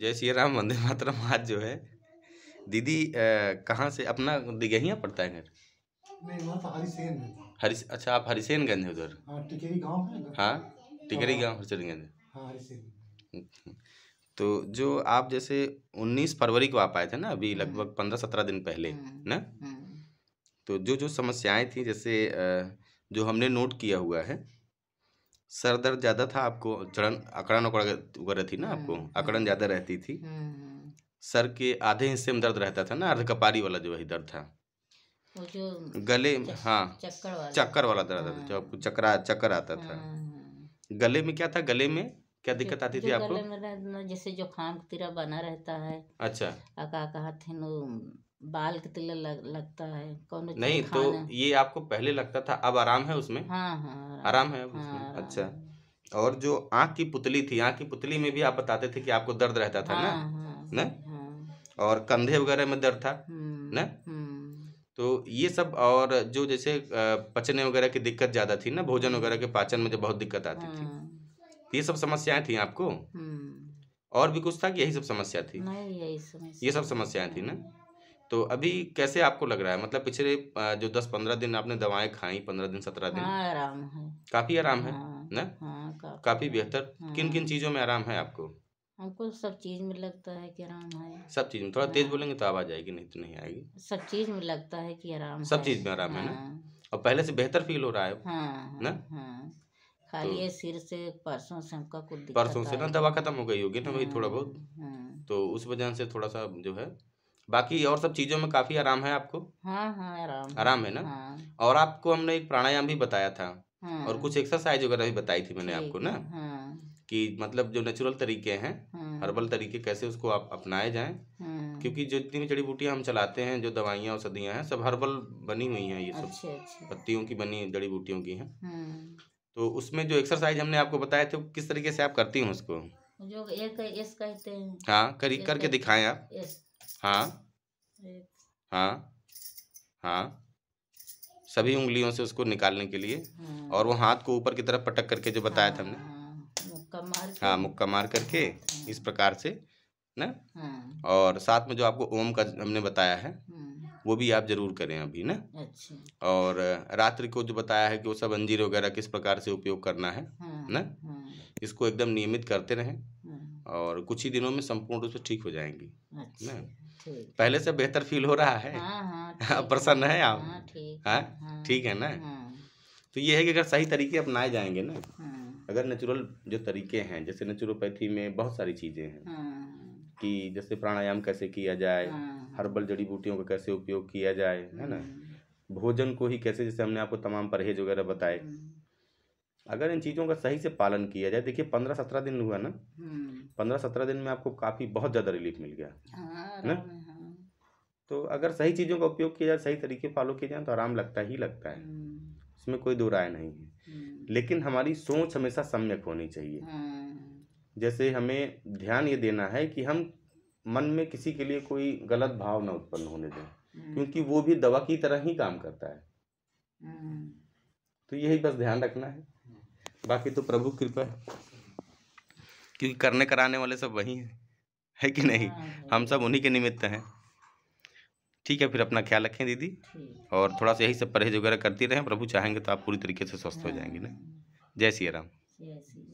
जय श्री राम वंदे मातरम आज जो है दीदी कहाँ से अपना दिगहिया पड़ता है घर अच्छा आप हरिसेनगंज है उधर हाँ टिकरी गाँव हाँ, हाँ। हरिसेनगंज हाँ, तो जो आप जैसे 19 फरवरी को आप आए थे ना अभी लगभग 15-17 दिन पहले ना तो जो जो समस्याएं थी जैसे जो हमने नोट किया हुआ है सर दर्द ज़्यादा था आपको जड़न अकड़न वगैरह थी ना आपको अकड़न हम्म, हम्म। ज़्यादा रहती थी हम्म, सर के आधे हिस्से में दर्द रहता था ना अर्ध कपारी वाला जो वही दर्द था वो जो गले में हाँ चक्कर वाला दर्द आता जो हाँ। आपको चक्रा चक्कर आता था हाँ, हाँ। गले में क्या था गले में क्या दिक्कत आती थी आपको जैसे जो खाम तिरा बना रहता है अच्छा अका कहते बाल के तिले लग, लगता है कौन नहीं तो ये आपको पहले लगता था अब आराम है उसमें हाँ हाँ आराम है उसमें अच्छा हाँ। और जो आँख की पुतली थी आँख की पुतली में भी आप बताते थे कि आपको दर्द रहता था ना हाँ, हाँ, न और कंधे वगैरह में दर्द था हम्म, न हम्म। तो ये सब और जो जैसे पचने वगैरह की दिक्कत ज़्यादा थी ना भोजन वगैरह के पाचन में जो बहुत दिक्कत आती थी ये सब समस्याएं थी आपको हम्म। और भी कुछ था कि यही सब समस्या थी यही समस्या ये सब समस्याएं थी ना तो अभी कैसे आपको लग रहा है मतलब पिछले जो दस पंद्रह दिन आपने दवाएं खाई पंद्रह दिन सत्रह दिन हाँ, आराम है काफी आराम है हाँ, ना हाँ, काफी, बेहतर हाँ। किन किन चीजों में आराम है आपको हमको सब चीज में लगता है कि आराम है सब चीज में थोड़ा तेज बोलेंगे तो आवाज आएगी नहीं तो नहीं आएगी सब चीज में लगता है कि आराम सब चीज में आराम है ना और पहले से बेहतर फील हो रहा है हाँ, ना खाली तो, सिर से परसों से हमका कुछ परसों से ना दवा खत्म हो गई होगी ना वही थोड़ा बहुत तो उस वजह से थोड़ा सा जो है बाकी और सब चीज़ों में काफ़ी आराम है आपको हाँ हाँ आराम आराम है ना हाँ। और आपको हमने एक प्राणायाम भी बताया था हाँ। और कुछ एक्सरसाइज वगैरह भी बताई थी मैंने आपको ना हाँ। कि मतलब जो नेचुरल तरीके हैं हाँ। हर्बल तरीके कैसे उसको आप अपनाए जाएं हाँ। क्योंकि जितनी भी जड़ी बूटियाँ हम चलाते हैं जो दवाइयाँ औषधियाँ हैं सब हर्बल बनी हुई हैं ये सब पत्तियों की बनी जड़ी बूटियों की हैं हाँ। तो उसमें जो एक्सरसाइज हमने आपको बताया थे किस तरीके से आप करती हूँ उसको जो एक एस कहते हैं हाँ करी करके दिखाएं आप हाँ हाँ हाँ सभी उंगलियों से उसको निकालने के लिए हाँ। और वो हाथ को ऊपर की तरफ पटक करके जो बताया था हमने हाँ, मुक्का मार हाँ, करके हाँ। इस प्रकार से ना हाँ, और साथ में जो आपको ओम का हमने बताया है हाँ, वो भी आप जरूर करें अभी ना अच्छा और रात्रि को जो बताया है कि वो सब अंजीर वगैरह किस प्रकार से उपयोग करना है हाँ, ना हाँ, इसको एकदम नियमित करते रहें हाँ। और कुछ ही दिनों में संपूर्ण रूप से ठीक हो जाएंगी अच्छा। ना पहले से बेहतर फील हो रहा है हाँ, हाँ, प्रसन्न है आप हाँ, ठीक है ना तो ये है कि अगर सही तरीके अपनाए जाएंगे ना अगर नेचुरल जो तरीके हैं जैसे नेचुरोपैथी में बहुत सारी चीज़ें हैं कि जैसे प्राणायाम कैसे किया जाए हर्बल जड़ी बूटियों का कैसे उपयोग किया जाए है ना हम्म। भोजन को ही कैसे जैसे हमने आपको तमाम परहेज वगैरह बताए हम्म। अगर इन चीज़ों का सही से पालन किया जाए देखिए पंद्रह सत्रह दिन हुआ ना हम्म। पंद्रह सत्रह दिन में आपको काफ़ी बहुत ज़्यादा रिलीफ मिल गया हाँ, है ना हाँ। तो अगर सही चीज़ों का उपयोग किया जाए सही तरीके फॉलो किया जाए तो आराम लगता ही लगता है हम्म। इसमें कोई दो राय नहीं है हम्म। लेकिन हमारी सोच हमेशा सम्यक होनी चाहिए हाँ। जैसे हमें ध्यान ये देना है कि हम मन में किसी के लिए कोई गलत भाव ना उत्पन्न होने दें क्योंकि वो भी दवा की तरह ही काम करता है तो यही बस ध्यान रखना है बाकी तो प्रभु कृपा है क्योंकि करने कराने वाले सब वही हैं है कि नहीं हाँ, हाँ। हम सब उन्हीं के निमित्त हैं ठीक है फिर अपना ख्याल रखें दीदी और थोड़ा सा यही सब परहेज वगैरह करती रहें प्रभु चाहेंगे तो आप पूरी तरीके से स्वस्थ हो हाँ। जाएंगे ना जय श्री राम